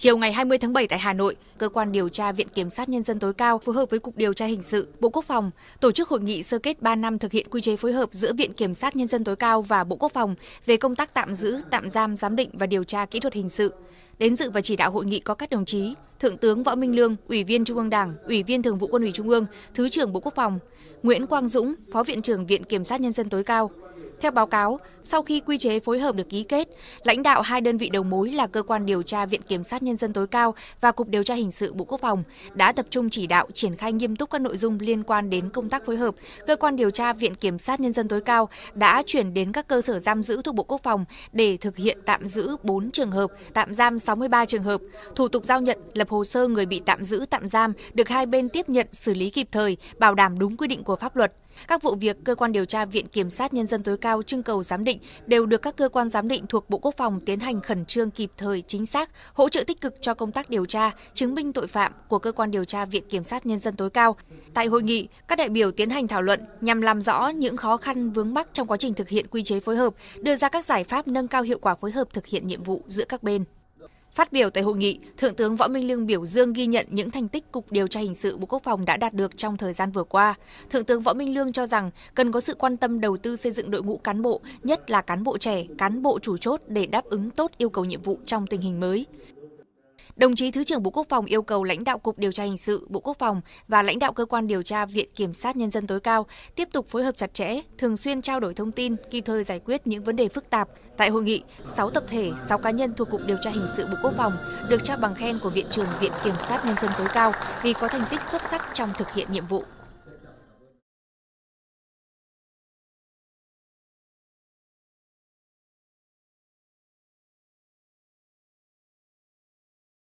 Chiều ngày 20 tháng 7 tại Hà Nội, cơ quan điều tra Viện Kiểm sát Nhân dân tối cao phối hợp với Cục điều tra hình sự, Bộ Quốc phòng tổ chức hội nghị sơ kết 3 năm thực hiện quy chế phối hợp giữa Viện Kiểm sát Nhân dân tối cao và Bộ Quốc phòng về công tác tạm giữ, tạm giam, giám định và điều tra kỹ thuật hình sự. Đến dự và chỉ đạo hội nghị có các đồng chí Thượng tướng Võ Minh Lương, Ủy viên Trung ương Đảng, Ủy viên Thường vụ Quân ủy Trung ương, Thứ trưởng Bộ Quốc phòng, Nguyễn Quang Dũng, Phó Viện trưởng Viện Kiểm sát Nhân dân tối cao, theo báo cáo, sau khi quy chế phối hợp được ký kết, lãnh đạo hai đơn vị đầu mối là cơ quan điều tra Viện Kiểm sát Nhân dân tối cao và Cục Điều tra Hình sự Bộ Quốc phòng đã tập trung chỉ đạo triển khai nghiêm túc các nội dung liên quan đến công tác phối hợp. Cơ quan điều tra Viện Kiểm sát Nhân dân tối cao đã chuyển đến các cơ sở giam giữ thuộc Bộ Quốc phòng để thực hiện tạm giữ 4 trường hợp, tạm giam 63 trường hợp. Thủ tục giao nhận, lập hồ sơ người bị tạm giữ tạm giam được hai bên tiếp nhận xử lý kịp thời, bảo đảm đúng quy định của pháp luật. Các vụ việc cơ quan điều tra Viện Kiểm sát Nhân dân tối cao trưng cầu giám định đều được các cơ quan giám định thuộc Bộ Quốc phòng tiến hành khẩn trương kịp thời, chính xác, hỗ trợ tích cực cho công tác điều tra, chứng minh tội phạm của cơ quan điều tra Viện Kiểm sát Nhân dân tối cao. Tại hội nghị, các đại biểu tiến hành thảo luận nhằm làm rõ những khó khăn vướng mắc trong quá trình thực hiện quy chế phối hợp, đưa ra các giải pháp nâng cao hiệu quả phối hợp thực hiện nhiệm vụ giữa các bên. Phát biểu tại hội nghị, Thượng tướng Võ Minh Lương biểu dương ghi nhận những thành tích Cục Điều tra Hình sự Bộ Quốc phòng đã đạt được trong thời gian vừa qua. Thượng tướng Võ Minh Lương cho rằng cần có sự quan tâm đầu tư xây dựng đội ngũ cán bộ, nhất là cán bộ trẻ, cán bộ chủ chốt để đáp ứng tốt yêu cầu nhiệm vụ trong tình hình mới. Đồng chí Thứ trưởng Bộ Quốc phòng yêu cầu lãnh đạo Cục Điều tra Hình sự Bộ Quốc phòng và lãnh đạo cơ quan điều tra Viện Kiểm sát Nhân dân tối cao tiếp tục phối hợp chặt chẽ, thường xuyên trao đổi thông tin, kịp thời giải quyết những vấn đề phức tạp. Tại hội nghị, 6 tập thể, 6 cá nhân thuộc Cục Điều tra Hình sự Bộ Quốc phòng được trao bằng khen của Viện trưởng Viện Kiểm sát Nhân dân tối cao vì có thành tích xuất sắc trong thực hiện nhiệm vụ.